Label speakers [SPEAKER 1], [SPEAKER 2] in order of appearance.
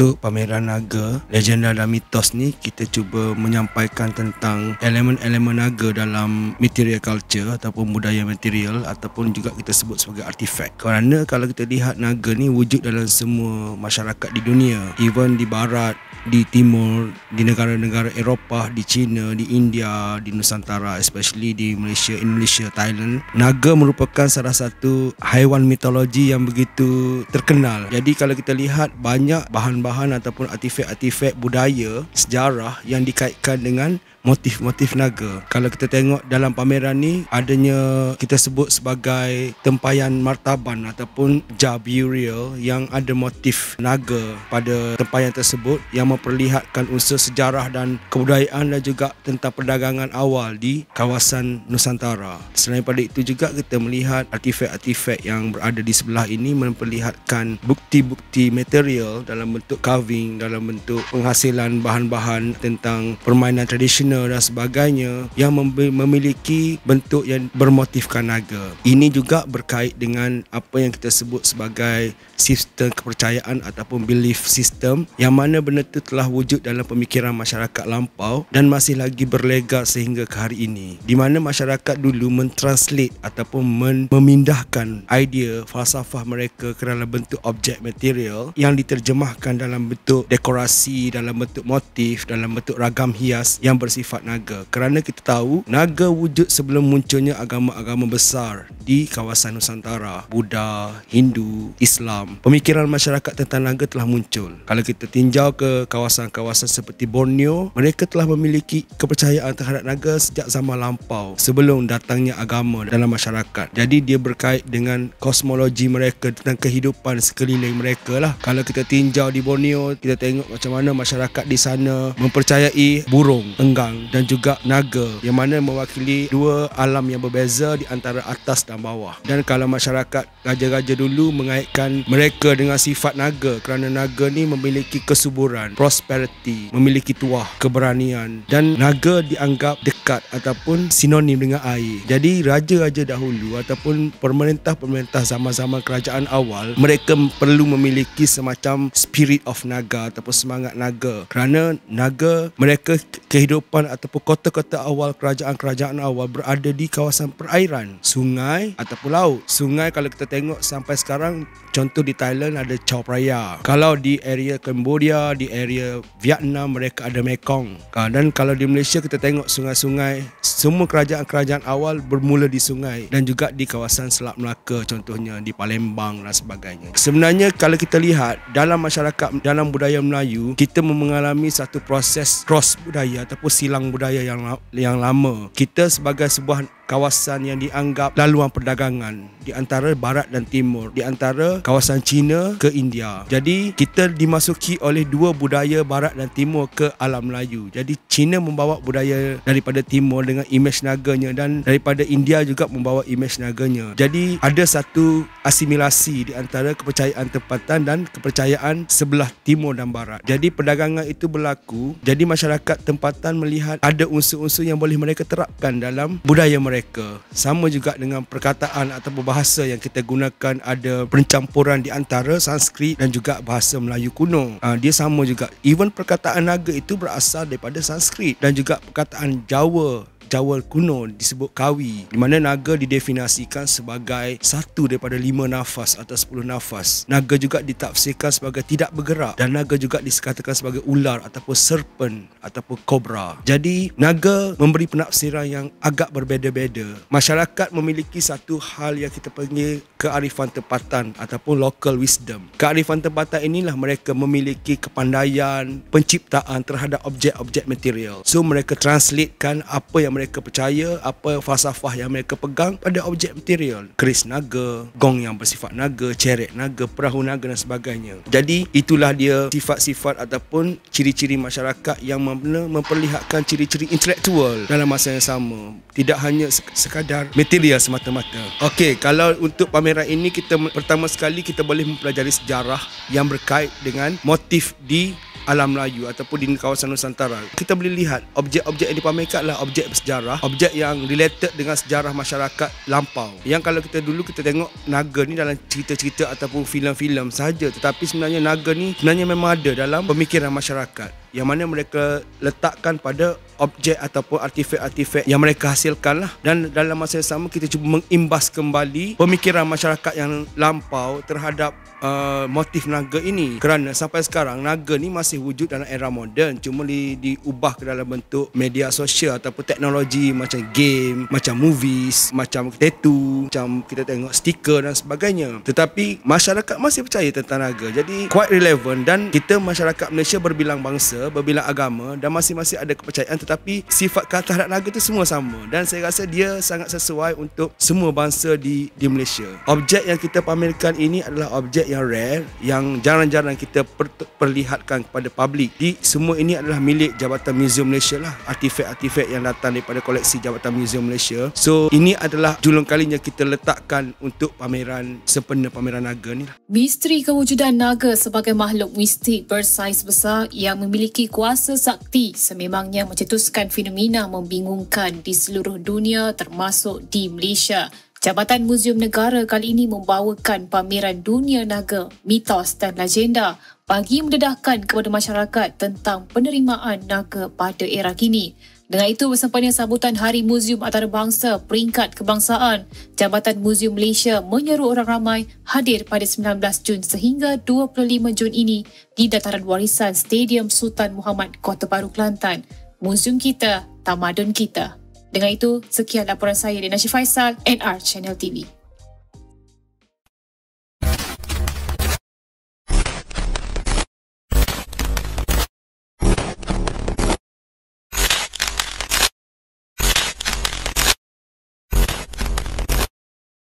[SPEAKER 1] Untuk pameran naga, legenda dan mitos ni kita cuba menyampaikan tentang elemen-elemen naga dalam material culture ataupun budaya material ataupun juga kita sebut sebagai artifact. Kerana kalau kita lihat naga ni wujud dalam semua masyarakat di dunia, even di barat, di timur, di negara-negara Eropah, di China, di India, di Nusantara, especially di Malaysia, Indonesia, Thailand. Naga merupakan salah satu haiwan mitologi yang begitu terkenal. Jadi kalau kita lihat banyak bahan-bahan bahan-bahan ataupun artifak-artifak budaya sejarah yang dikaitkan dengan motif-motif naga. Kalau kita tengok dalam pameran ni adanya kita sebut sebagai tempayan martaban ataupun jaburiel yang ada motif naga pada tempayan tersebut yang memperlihatkan unsur sejarah dan kebudayaan dan juga tentang perdagangan awal di kawasan Nusantara. Selain pada itu juga kita melihat artifak-artifak yang berada di sebelah ini memperlihatkan bukti-bukti material dalam bentuk carving dalam bentuk penghasilan bahan-bahan tentang permainan tradisional dan sebagainya yang memiliki bentuk yang bermotifkan naga. Ini juga berkait dengan apa yang kita sebut sebagai sistem kepercayaan ataupun belief system yang mana benda itu telah wujud dalam pemikiran masyarakat lampau dan masih lagi berlega sehingga ke hari ini. Di mana masyarakat dulu mentranslate ataupun men- memindahkan idea, falsafah mereka ke dalam bentuk objek material yang diterjemahkan dalam dalam bentuk dekorasi, dalam bentuk motif, dalam bentuk ragam hias yang bersifat naga. Kerana kita tahu naga wujud sebelum munculnya agama-agama besar di kawasan Nusantara, Buddha, Hindu, Islam. Pemikiran masyarakat tentang naga telah muncul. Kalau kita tinjau ke kawasan-kawasan seperti Borneo, mereka telah memiliki kepercayaan terhadap naga sejak zaman lampau sebelum datangnya agama dalam masyarakat. Jadi dia berkait dengan kosmologi mereka dan kehidupan sekeliling mereka lah. Kalau kita tinjau di Borneo kita tengok macam mana masyarakat di sana mempercayai burung enggang dan juga naga yang mana mewakili dua alam yang berbeza di antara atas dan bawah dan kalau masyarakat raja-raja dulu mengaitkan mereka dengan sifat naga kerana naga ni memiliki kesuburan prosperity memiliki tuah keberanian dan naga dianggap dekat ataupun sinonim dengan air jadi raja-raja dahulu ataupun pemerintah-pemerintah zaman-zaman kerajaan awal mereka perlu memiliki semacam spirit spirit of naga ataupun semangat naga kerana naga mereka kehidupan ataupun kota-kota awal kerajaan-kerajaan awal berada di kawasan perairan sungai ataupun laut sungai kalau kita tengok sampai sekarang contoh di Thailand ada Chao Phraya kalau di area Cambodia di area Vietnam mereka ada Mekong ah, dan kalau di Malaysia kita tengok sungai-sungai semua kerajaan-kerajaan awal bermula di sungai dan juga di kawasan Selat Melaka contohnya di Palembang dan sebagainya sebenarnya kalau kita lihat dalam masyarakat sebab dalam budaya Melayu kita mengalami satu proses cross budaya ataupun silang budaya yang yang lama kita sebagai sebuah kawasan yang dianggap laluan perdagangan di antara barat dan timur di antara kawasan China ke India. Jadi kita dimasuki oleh dua budaya barat dan timur ke alam Melayu. Jadi China membawa budaya daripada timur dengan imej naganya dan daripada India juga membawa imej naganya. Jadi ada satu asimilasi di antara kepercayaan tempatan dan kepercayaan sebelah timur dan barat. Jadi perdagangan itu berlaku. Jadi masyarakat tempatan melihat ada unsur-unsur yang boleh mereka terapkan dalam budaya mereka mereka. Sama juga dengan perkataan atau bahasa yang kita gunakan ada percampuran di antara Sanskrit dan juga bahasa Melayu kuno. Ah, dia sama juga. Even perkataan naga itu berasal daripada Sanskrit dan juga perkataan Jawa Jawal kuno disebut kawi di mana naga didefinisikan sebagai satu daripada lima nafas atau sepuluh nafas. Naga juga ditafsirkan sebagai tidak bergerak dan naga juga disekatakan sebagai ular ataupun serpent ataupun kobra. Jadi naga memberi penafsiran yang agak berbeza-beza. Masyarakat memiliki satu hal yang kita panggil kearifan tempatan ataupun local wisdom. Kearifan tempatan inilah mereka memiliki kepandaian penciptaan terhadap objek-objek material. So mereka translatekan apa yang yang mereka percaya, apa falsafah yang mereka pegang pada objek material. Keris naga, gong yang bersifat naga, ceret naga, perahu naga dan sebagainya. Jadi itulah dia sifat-sifat ataupun ciri-ciri masyarakat yang memperlihatkan ciri-ciri intelektual dalam masa yang sama. Tidak hanya sekadar material semata-mata. Okey, kalau untuk pameran ini kita pertama sekali kita boleh mempelajari sejarah yang berkait dengan motif di alam Melayu ataupun di kawasan Nusantara kita boleh lihat objek-objek yang dipamerkan adalah objek bersejarah objek yang related dengan sejarah masyarakat lampau yang kalau kita dulu kita tengok naga ni dalam cerita-cerita ataupun filem-filem saja tetapi sebenarnya naga ni sebenarnya memang ada dalam pemikiran masyarakat yang mana mereka letakkan pada objek ataupun artifak-artifak yang mereka hasilkan lah dan dalam masa yang sama kita cuba mengimbas kembali pemikiran masyarakat yang lampau terhadap uh, motif naga ini kerana sampai sekarang naga ni masih wujud dalam era moden cuma di, diubah ke dalam bentuk media sosial ataupun teknologi macam game macam movies macam tattoo macam kita tengok stiker dan sebagainya tetapi masyarakat masih percaya tentang naga jadi quite relevant dan kita masyarakat Malaysia berbilang bangsa berbilang agama dan masih-masih ada kepercayaan tentang tetapi sifat kata dan naga tu semua sama dan saya rasa dia sangat sesuai untuk semua bangsa di di Malaysia. Objek yang kita pamerkan ini adalah objek yang rare yang jarang-jarang kita per, perlihatkan kepada publik. Di semua ini adalah milik Jabatan Museum Malaysia lah. Artifak-artifak yang datang daripada koleksi Jabatan Museum Malaysia. So ini adalah julung kalinya kita letakkan untuk pameran sempena pameran naga ni lah. Misteri kewujudan naga sebagai makhluk mistik bersaiz besar yang memiliki kuasa sakti sememangnya mencetus meneruskan fenomena membingungkan di seluruh dunia termasuk di Malaysia. Jabatan Muzium Negara kali ini membawakan pameran dunia naga, mitos dan legenda bagi mendedahkan kepada masyarakat tentang penerimaan naga pada era kini. Dengan itu bersempena sambutan Hari Muzium Antarabangsa Peringkat Kebangsaan, Jabatan Muzium Malaysia menyeru orang ramai hadir pada 19 Jun sehingga 25 Jun ini di dataran warisan Stadium Sultan Muhammad Kota Baru Kelantan museum kita, tamadun kita. Dengan itu, sekian laporan saya di Nasir NR Channel TV.